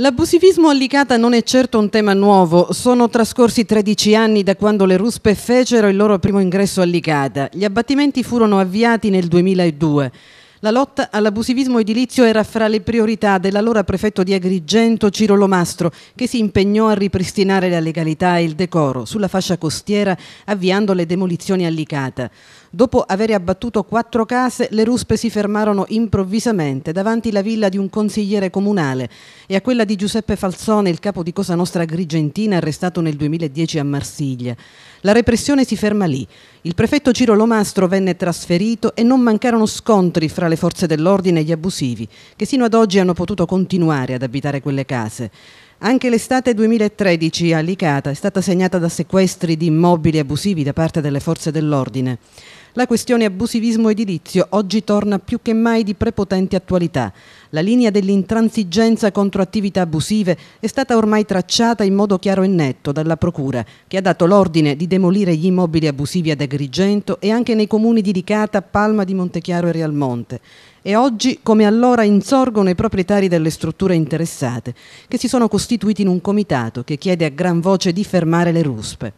L'abusivismo allicata non è certo un tema nuovo, sono trascorsi 13 anni da quando le ruspe fecero il loro primo ingresso allicata. Gli abbattimenti furono avviati nel 2002. La lotta all'abusivismo edilizio era fra le priorità dell'allora prefetto di Agrigento Ciro Lomastro, che si impegnò a ripristinare la legalità e il decoro sulla fascia costiera avviando le demolizioni a Licata. Dopo aver abbattuto quattro case, le ruspe si fermarono improvvisamente davanti la villa di un consigliere comunale e a quella di Giuseppe Falzone, il capo di Cosa Nostra Agrigentina, arrestato nel 2010 a Marsiglia. La repressione si ferma lì. Il prefetto Ciro Lomastro venne trasferito e non mancarono scontri fra le forze dell'ordine e gli abusivi, che sino ad oggi hanno potuto continuare ad abitare quelle case. Anche l'estate 2013 a Licata è stata segnata da sequestri di immobili abusivi da parte delle forze dell'ordine. La questione abusivismo edilizio oggi torna più che mai di prepotente attualità. La linea dell'intransigenza contro attività abusive è stata ormai tracciata in modo chiaro e netto dalla Procura, che ha dato l'ordine di demolire gli immobili abusivi ad Agrigento e anche nei comuni di Licata, Palma di Montechiaro e Rialmonte e oggi come allora insorgono i proprietari delle strutture interessate, che si sono costituiti in un comitato che chiede a gran voce di fermare le ruspe.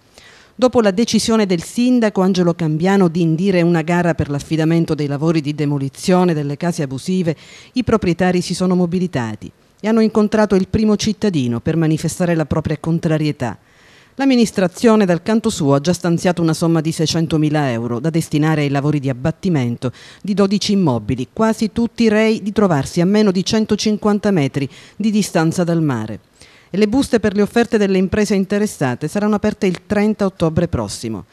Dopo la decisione del sindaco Angelo Cambiano di indire una gara per l'affidamento dei lavori di demolizione delle case abusive, i proprietari si sono mobilitati e hanno incontrato il primo cittadino per manifestare la propria contrarietà. L'amministrazione dal canto suo ha già stanziato una somma di 600.000 euro da destinare ai lavori di abbattimento di 12 immobili, quasi tutti rei di trovarsi a meno di 150 metri di distanza dal mare. E le buste per le offerte delle imprese interessate saranno aperte il 30 ottobre prossimo.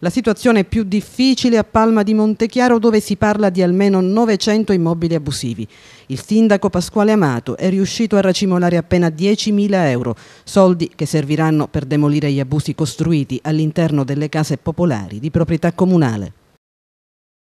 La situazione è più difficile a Palma di Montechiaro dove si parla di almeno 900 immobili abusivi. Il sindaco Pasquale Amato è riuscito a racimolare appena 10.000 euro, soldi che serviranno per demolire gli abusi costruiti all'interno delle case popolari di proprietà comunale.